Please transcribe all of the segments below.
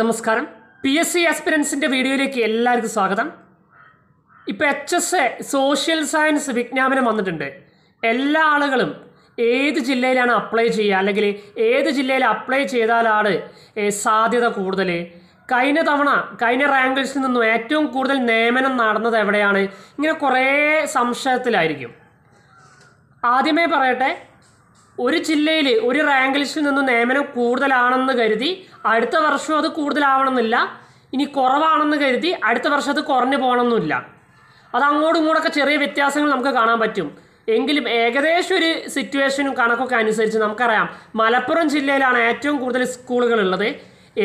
നമസ്കാരം P S C ആസ്പിരൻസിൻ്റെ വീഡിയോയിലേക്ക് എല്ലാവർക്കും സ്വാഗതം ഇപ്പോൾ H S A social science വിജ്ഞാപനം വന്നിട്ടുണ്ട് എല്ലാ ആളുകളും ഏത് ജില്ലയിലാണ് അപ്ലൈ ചെയ്യുക അല്ലെങ്കിൽ ഏത് ജില്ലയിൽ അപ്ലൈ ചെയ്താലാണ് സാധ്യത കൂടുതൽ കഴിഞ്ഞ തവണ കഴിഞ്ഞ റാങ്ക് നിന്നും ഏറ്റവും കൂടുതൽ നിയമനം നടന്നത് എവിടെയാണ് ഇങ്ങനെ കുറേ സംശയത്തിലായിരിക്കും ആദ്യമേ പറയട്ടെ ഒരു ജില്ലയിൽ ഒരു റാങ്ക് ലിസ്റ്റിൽ നിന്ന് നിയമനം കൂടുതലാണെന്ന് കരുതി അടുത്ത വർഷം അത് കൂടുതലാവണമെന്നില്ല ഇനി കുറവാണെന്ന് കരുതി അടുത്ത വർഷം അത് കുറഞ്ഞു പോകണമെന്നില്ല അത് അങ്ങോട്ടും ഇങ്ങോട്ടൊക്കെ ചെറിയ വ്യത്യാസങ്ങൾ നമുക്ക് കാണാൻ പറ്റും എങ്കിലും ഏകദേശം ഒരു സിറ്റുവേഷനും കണക്കൊക്കെ അനുസരിച്ച് നമുക്കറിയാം മലപ്പുറം ജില്ലയിലാണ് ഏറ്റവും കൂടുതൽ സ്കൂളുകൾ ഉള്ളത്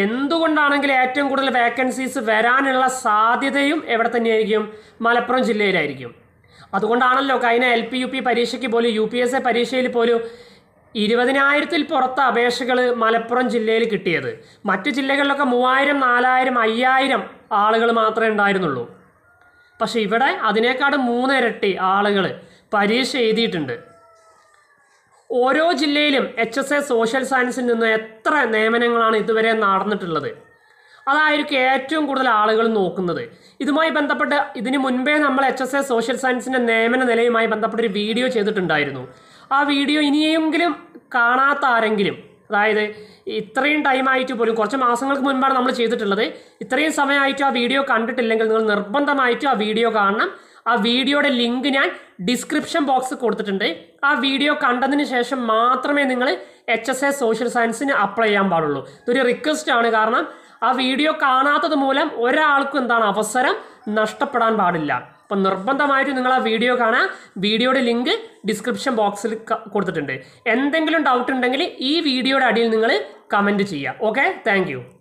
എന്തുകൊണ്ടാണെങ്കിൽ ഏറ്റവും കൂടുതൽ വേക്കൻസീസ് വരാനുള്ള സാധ്യതയും എവിടെ തന്നെയായിരിക്കും മലപ്പുറം ജില്ലയിലായിരിക്കും അതുകൊണ്ടാണല്ലോ കഴിഞ്ഞ എൽ പി യു പി പരീക്ഷയ്ക്ക് പോലും യു പി എസ് എ പരീക്ഷയിൽ പോലും ഇരുപതിനായിരത്തിൽ പുറത്ത് അപേക്ഷകൾ മലപ്പുറം ജില്ലയിൽ കിട്ടിയത് മറ്റു ജില്ലകളിലൊക്കെ മൂവായിരം നാലായിരം അയ്യായിരം ആളുകൾ മാത്രമേ ഉണ്ടായിരുന്നുള്ളൂ പക്ഷെ ഇവിടെ അതിനേക്കാട് മൂന്നിരട്ടി ആളുകൾ പരീക്ഷ എഴുതിയിട്ടുണ്ട് ഓരോ ജില്ലയിലും എച്ച് എസ് എ സോഷ്യൽ സയൻസിൽ നിന്ന് എത്ര നിയമനങ്ങളാണ് ഇതുവരെ നടന്നിട്ടുള്ളത് അതായിരിക്കും ഏറ്റവും കൂടുതൽ ആളുകൾ നോക്കുന്നത് ഇതുമായി ബന്ധപ്പെട്ട് ഇതിനു മുൻപേ നമ്മൾ എച്ച് എസ് എ സോഷ്യൽ സയൻസിൻ്റെ നിയമന നിലയുമായി ബന്ധപ്പെട്ടൊരു വീഡിയോ ചെയ്തിട്ടുണ്ടായിരുന്നു ആ വീഡിയോ ഇനിയെങ്കിലും കാണാത്ത ആരെങ്കിലും അതായത് ഇത്രയും ടൈമായിട്ട് പോലും കുറച്ച് മാസങ്ങൾക്ക് മുൻപാണ് നമ്മൾ ചെയ്തിട്ടുള്ളത് ഇത്രയും സമയമായിട്ട് ആ വീഡിയോ കണ്ടിട്ടില്ലെങ്കിൽ നിങ്ങൾ നിർബന്ധമായിട്ട് ആ വീഡിയോ കാണണം ആ വീഡിയോയുടെ ലിങ്ക് ഞാൻ ഡിസ്ക്രിപ്ഷൻ ബോക്സ് കൊടുത്തിട്ടുണ്ട് ആ വീഡിയോ കണ്ടതിന് ശേഷം മാത്രമേ നിങ്ങൾ എച്ച് എസ് എ സോഷ്യൽ സയൻസിന് അപ്ലൈ ചെയ്യാൻ പാടുള്ളൂ ഇതൊരു റിക്വസ്റ്റ് ആണ് കാരണം ആ വീഡിയോ കാണാത്തത് മൂലം ഒരാൾക്കും എന്താണ് അവസരം നഷ്ടപ്പെടാൻ പാടില്ല അപ്പം നിർബന്ധമായിട്ട് നിങ്ങൾ ആ വീഡിയോ കാണാൻ വീഡിയോയുടെ ലിങ്ക് ഡിസ്ക്രിപ്ഷൻ ബോക്സിൽ കൊടുത്തിട്ടുണ്ട് എന്തെങ്കിലും ഡൗട്ട് ഉണ്ടെങ്കിൽ ഈ വീഡിയോയുടെ അടിയിൽ നിങ്ങൾ കമൻറ്റ് ചെയ്യുക ഓക്കെ താങ്ക്